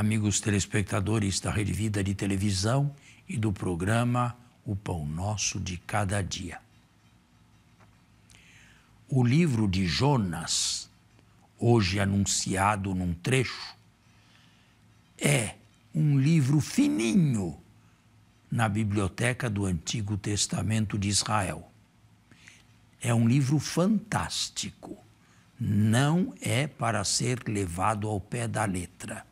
amigos telespectadores da Rede Vida de Televisão e do programa O Pão Nosso de Cada Dia. O livro de Jonas, hoje anunciado num trecho, é um livro fininho na biblioteca do Antigo Testamento de Israel. É um livro fantástico. Não é para ser levado ao pé da letra.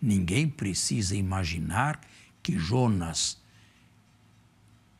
Ninguém precisa imaginar que Jonas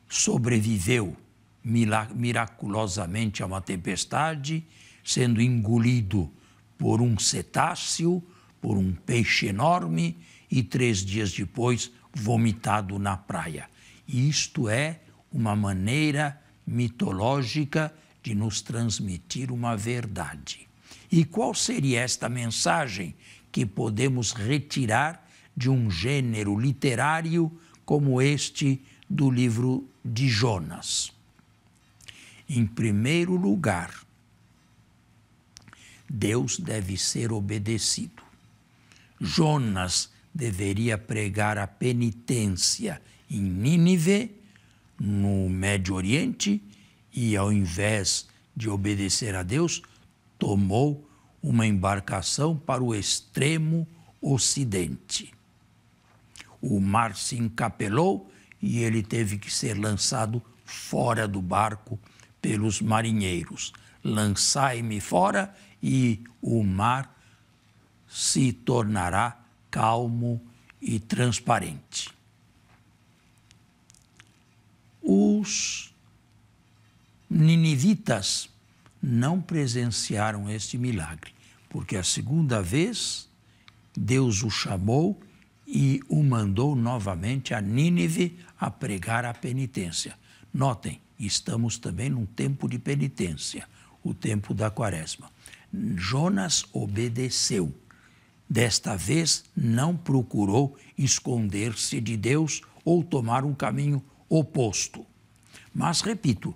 sobreviveu miraculosamente a uma tempestade, sendo engolido por um cetáceo, por um peixe enorme e três dias depois vomitado na praia. Isto é uma maneira mitológica de nos transmitir uma verdade. E qual seria esta mensagem que podemos retirar de um gênero literário como este do livro de Jonas. Em primeiro lugar, Deus deve ser obedecido. Jonas deveria pregar a penitência em Nínive, no Médio Oriente, e ao invés de obedecer a Deus, tomou uma embarcação para o extremo ocidente. O mar se encapelou e ele teve que ser lançado fora do barco pelos marinheiros. Lançai-me fora e o mar se tornará calmo e transparente. Os ninivitas não presenciaram este milagre, porque a segunda vez Deus o chamou e o mandou novamente a Nínive a pregar a penitência. Notem, estamos também num tempo de penitência, o tempo da quaresma. Jonas obedeceu. Desta vez não procurou esconder-se de Deus ou tomar um caminho oposto. Mas, repito,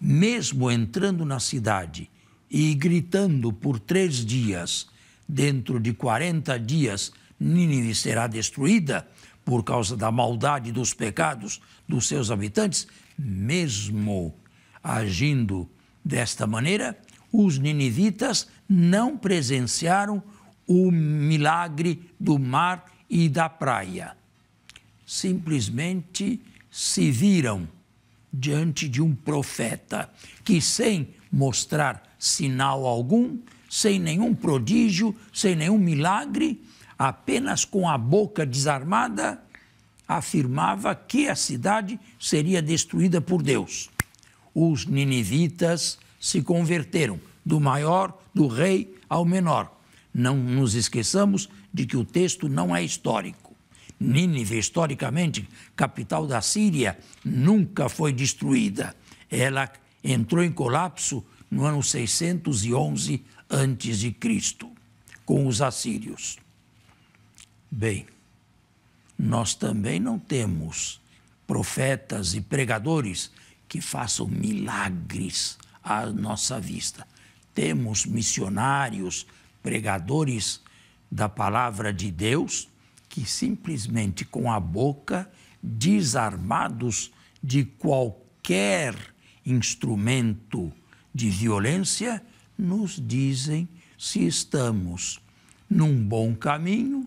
mesmo entrando na cidade e gritando por três dias, dentro de 40 dias Nínive será destruída por causa da maldade dos pecados dos seus habitantes, mesmo agindo desta maneira, os ninivitas não presenciaram o milagre do mar e da praia. Simplesmente se viram diante de um profeta que, sem mostrar sinal algum, sem nenhum prodígio, sem nenhum milagre, apenas com a boca desarmada, afirmava que a cidade seria destruída por Deus. Os ninivitas se converteram, do maior, do rei ao menor. Não nos esqueçamos de que o texto não é histórico. Nínive, historicamente capital da Síria, nunca foi destruída. Ela entrou em colapso no ano 611 a.C., com os assírios. Bem, nós também não temos profetas e pregadores que façam milagres à nossa vista. Temos missionários, pregadores da palavra de Deus, que simplesmente com a boca, desarmados de qualquer instrumento de violência, nos dizem se estamos num bom caminho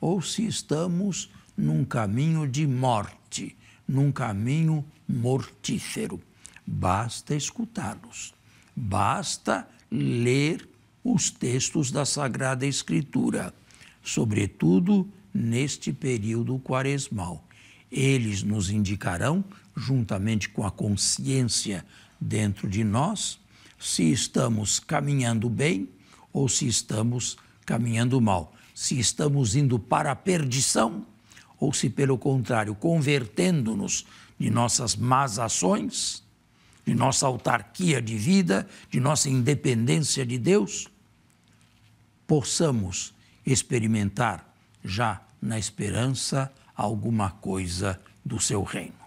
ou se estamos num caminho de morte, num caminho mortífero. Basta escutá-los, basta ler os textos da Sagrada Escritura, sobretudo neste período quaresmal. Eles nos indicarão, juntamente com a consciência dentro de nós, se estamos caminhando bem ou se estamos caminhando mal, se estamos indo para a perdição ou se, pelo contrário, convertendo-nos de nossas más ações, de nossa autarquia de vida, de nossa independência de Deus, possamos experimentar já na esperança alguma coisa do seu reino.